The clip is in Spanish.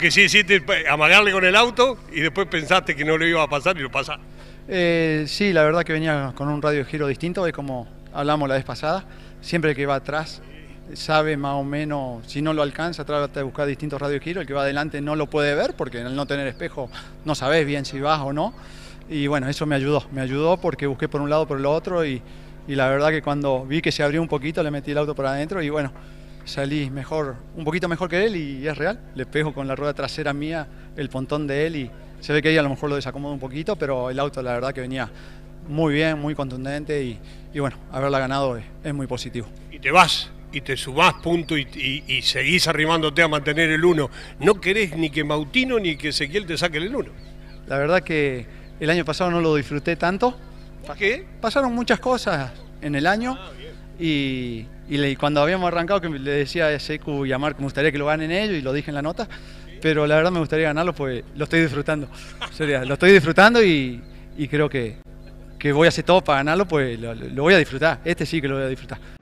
que sí hiciste amagarle con el auto y después pensaste que no le iba a pasar y lo pasa. Eh, sí, la verdad que venía con un radio de giro distinto, es como hablamos la vez pasada. Siempre que va atrás sabe más o menos, si no lo alcanza, trata de buscar distintos radios de giro. El que va adelante no lo puede ver porque al no tener espejo no sabes bien si vas o no. Y bueno, eso me ayudó, me ayudó porque busqué por un lado, por el otro y, y la verdad que cuando vi que se abrió un poquito le metí el auto para adentro y bueno, salí mejor, un poquito mejor que él y es real. Le pego con la rueda trasera mía el pontón de él y se ve que ahí a lo mejor lo desacomodo un poquito, pero el auto la verdad que venía muy bien, muy contundente y, bueno, haberla ganado es, muy positivo. Y te vas y te subás punto y, seguís arrimándote a mantener el uno, No querés ni que Mautino ni que Ezequiel te saquen el uno. La verdad que el año pasado no lo disfruté tanto. ¿Por qué? Pasaron muchas cosas en el año. Ah, y, cuando habíamos arrancado, que le decía a Seku y a Marc, me gustaría que lo ganen ellos, y lo dije en la nota, pero la verdad me gustaría ganarlo, pues lo estoy disfrutando. Sería, lo estoy disfrutando y, creo que, voy a hacer todo para ganarlo, pues lo voy a disfrutar. Este sí que lo voy a disfrutar.